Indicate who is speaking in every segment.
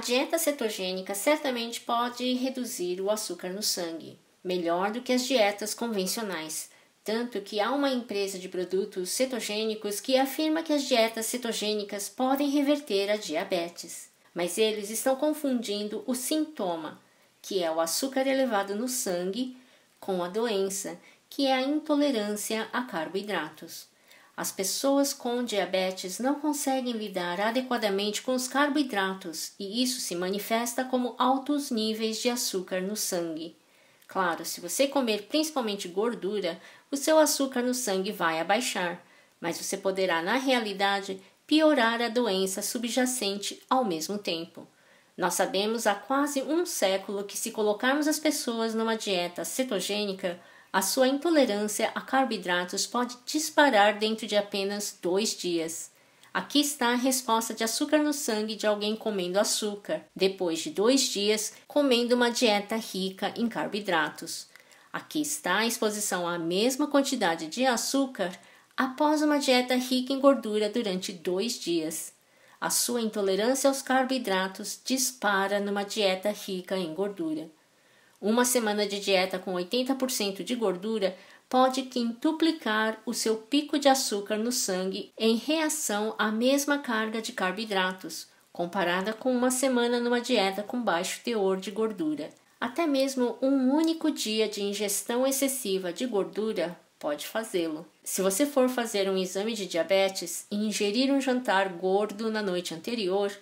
Speaker 1: dieta cetogênica certamente pode reduzir o açúcar no sangue, melhor do que as dietas convencionais. Tanto que há uma empresa de produtos cetogênicos que afirma que as dietas cetogênicas podem reverter a diabetes. Mas eles estão confundindo o sintoma, que é o açúcar elevado no sangue, com a doença, que é a intolerância a carboidratos. As pessoas com diabetes não conseguem lidar adequadamente com os carboidratos e isso se manifesta como altos níveis de açúcar no sangue. Claro, se você comer principalmente gordura, o seu açúcar no sangue vai abaixar, mas você poderá, na realidade, piorar a doença subjacente ao mesmo tempo. Nós sabemos há quase um século que, se colocarmos as pessoas numa dieta cetogênica, a sua intolerância a carboidratos pode disparar dentro de apenas dois dias. Aqui está a resposta de açúcar no sangue de alguém comendo açúcar, depois de dois dias comendo uma dieta rica em carboidratos. Aqui está a exposição à mesma quantidade de açúcar após uma dieta rica em gordura durante dois dias. A sua intolerância aos carboidratos dispara numa dieta rica em gordura. Uma semana de dieta com 80% de gordura pode quintuplicar o seu pico de açúcar no sangue em reação à mesma carga de carboidratos, comparada com uma semana numa dieta com baixo teor de gordura. Até mesmo um único dia de ingestão excessiva de gordura pode fazê-lo. Se você for fazer um exame de diabetes e ingerir um jantar gordo na noite anterior,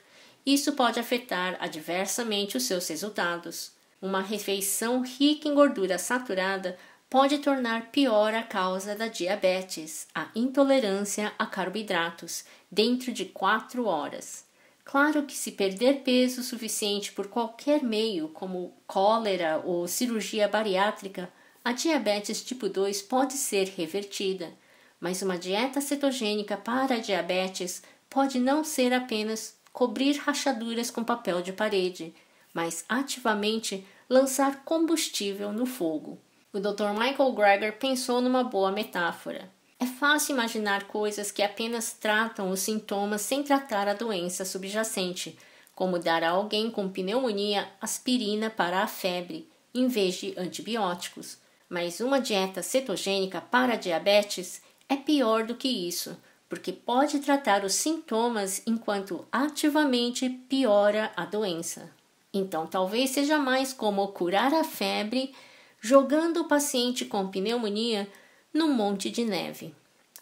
Speaker 1: isso pode afetar adversamente os seus resultados. Uma refeição rica em gordura saturada pode tornar pior a causa da diabetes, a intolerância a carboidratos, dentro de 4 horas. Claro que se perder peso suficiente por qualquer meio, como cólera ou cirurgia bariátrica, a diabetes tipo 2 pode ser revertida, mas uma dieta cetogênica para a diabetes pode não ser apenas cobrir rachaduras com papel de parede, mas ativamente lançar combustível no fogo. O Dr. Michael Greger pensou numa boa metáfora. É fácil imaginar coisas que apenas tratam os sintomas sem tratar a doença subjacente, como dar a alguém com pneumonia aspirina para a febre, em vez de antibióticos. Mas uma dieta cetogênica para diabetes é pior do que isso, porque pode tratar os sintomas enquanto ativamente piora a doença. Então, talvez seja mais como curar a febre jogando o paciente com pneumonia num monte de neve,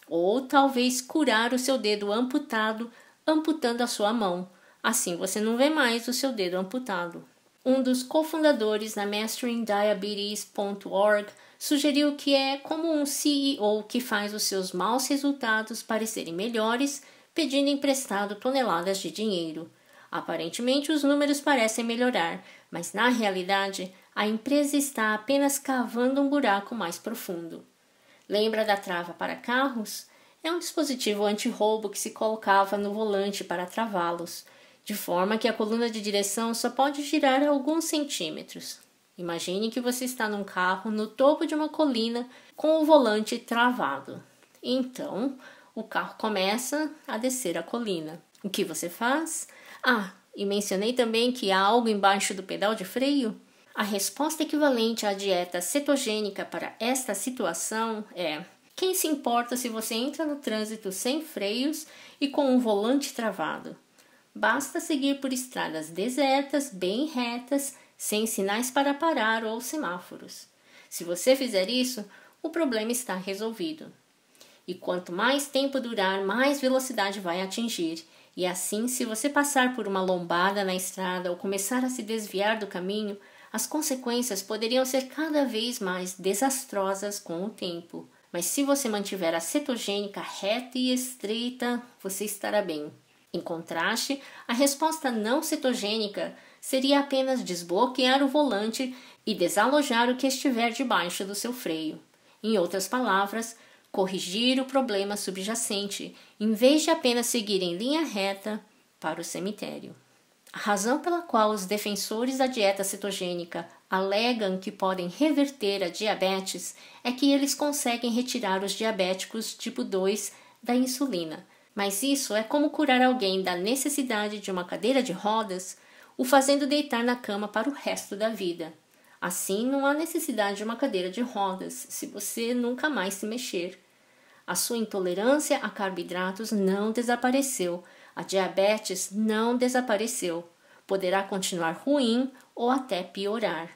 Speaker 1: ou talvez curar o seu dedo amputado amputando a sua mão. Assim você não vê mais o seu dedo amputado. Um dos cofundadores da MasteringDiabetes.org sugeriu que é como um CEO que faz os seus maus resultados parecerem melhores, pedindo emprestado toneladas de dinheiro. Aparentemente, os números parecem melhorar, mas na realidade, a empresa está apenas cavando um buraco mais profundo. Lembra da trava para carros? É um dispositivo anti-roubo que se colocava no volante para travá-los, de forma que a coluna de direção só pode girar alguns centímetros. Imagine que você está num carro no topo de uma colina com o volante travado. Então, o carro começa a descer a colina. O que você faz? Ah, e mencionei também que há algo embaixo do pedal de freio? A resposta equivalente à dieta cetogênica para esta situação é: quem se importa se você entra no trânsito sem freios e com um volante travado? Basta seguir por estradas desertas, bem retas, sem sinais para parar ou semáforos. Se você fizer isso, o problema está resolvido. E quanto mais tempo durar, mais velocidade vai atingir, e assim, se você passar por uma lombada na estrada ou começar a se desviar do caminho, as consequências poderiam ser cada vez mais desastrosas com o tempo. Mas se você mantiver a cetogênica reta e estreita, você estará bem. Em contraste, a resposta não cetogênica seria apenas desbloquear o volante e desalojar o que estiver debaixo do seu freio. Em outras palavras, corrigir o problema subjacente, em vez de apenas seguir em linha reta para o cemitério. A razão pela qual os defensores da dieta cetogênica alegam que podem reverter a diabetes é que eles conseguem retirar os diabéticos tipo 2 da insulina. Mas isso é como curar alguém da necessidade de uma cadeira de rodas, o fazendo deitar na cama para o resto da vida. Assim, não há necessidade de uma cadeira de rodas se você nunca mais se mexer. A sua intolerância a carboidratos não desapareceu, a diabetes não desapareceu. Poderá continuar ruim ou até piorar.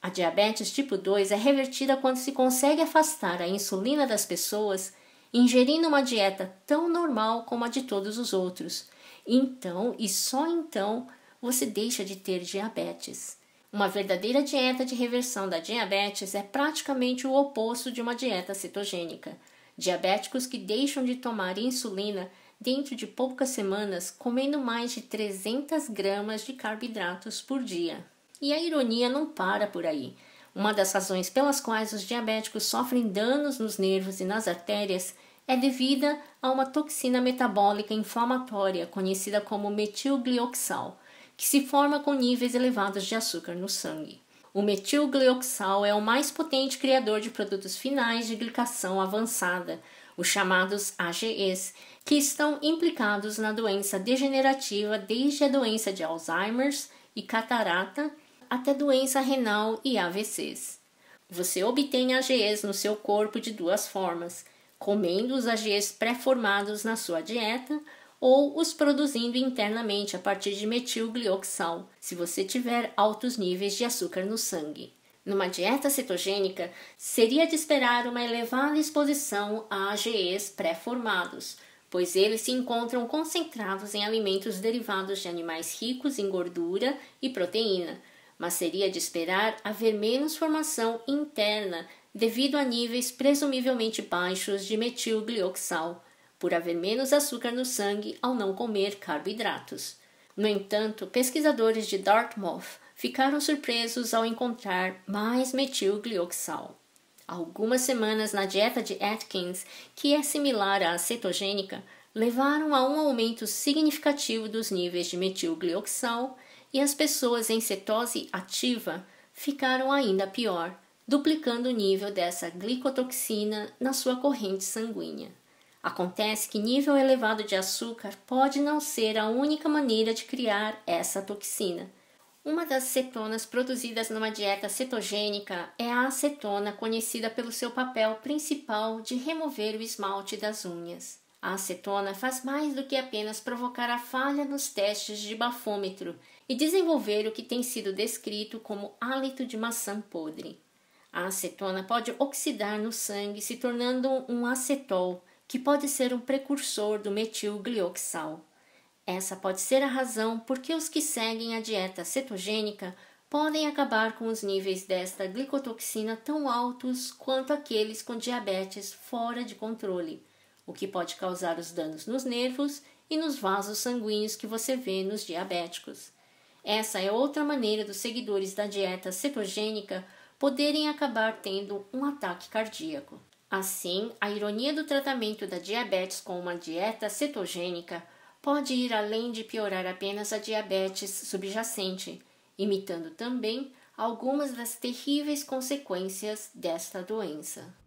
Speaker 1: A diabetes tipo 2 é revertida quando se consegue afastar a insulina das pessoas ingerindo uma dieta tão normal como a de todos os outros. Então, e só então, você deixa de ter diabetes. Uma verdadeira dieta de reversão da diabetes é praticamente o oposto de uma dieta cetogênica. Diabéticos que deixam de tomar insulina dentro de poucas semanas comendo mais de 300 gramas de carboidratos por dia. E a ironia não para por aí. Uma das razões pelas quais os diabéticos sofrem danos nos nervos e nas artérias é devida a uma toxina metabólica inflamatória conhecida como metilglioxal, que se forma com níveis elevados de açúcar no sangue. O metilglioxal é o mais potente criador de produtos finais de glicação avançada, os chamados AGEs, que estão implicados na doença degenerativa desde a doença de Alzheimer e catarata até doença renal e AVCs. Você obtém AGEs no seu corpo de duas formas: comendo os AGEs pré-formados na sua dieta ou os produzindo internamente a partir de metilglioxal, se você tiver altos níveis de açúcar no sangue. Numa dieta cetogênica, seria de esperar uma elevada exposição a AGEs pré-formados, pois eles se encontram concentrados em alimentos derivados de animais ricos em gordura e proteína, mas seria de esperar haver menos formação interna devido a níveis presumivelmente baixos de metilglioxal, por haver menos açúcar no sangue ao não comer carboidratos. No entanto, pesquisadores de Dartmouth ficaram surpresos ao encontrar mais metilglioxal. Algumas semanas na dieta de Atkins, que é similar à cetogênica, levaram a um aumento significativo dos níveis de metilglioxal e as pessoas em cetose ativa ficaram ainda pior, duplicando o nível dessa glicotoxina na sua corrente sanguínea. Acontece que nível elevado de açúcar pode não ser a única maneira de criar essa toxina. Uma das cetonas produzidas numa dieta cetogênica é a acetona, conhecida pelo seu papel principal de remover o esmalte das unhas. A acetona faz mais do que apenas provocar a falha nos testes de bafômetro e desenvolver o que tem sido descrito como hálito de maçã podre. A acetona pode oxidar no sangue, se tornando um acetol, que pode ser um precursor do metilglioxal. Essa pode ser a razão por que os que seguem a dieta cetogênica podem acabar com os níveis desta glicotoxina tão altos quanto aqueles com diabetes fora de controle, o que pode causar os danos nos nervos e nos vasos sanguíneos que você vê nos diabéticos. Essa é outra maneira dos seguidores da dieta cetogênica poderem acabar tendo um ataque cardíaco. Assim, a ironia do tratamento da diabetes com uma dieta cetogênica pode ir além de piorar apenas a diabetes subjacente, imitando também algumas das terríveis consequências desta doença.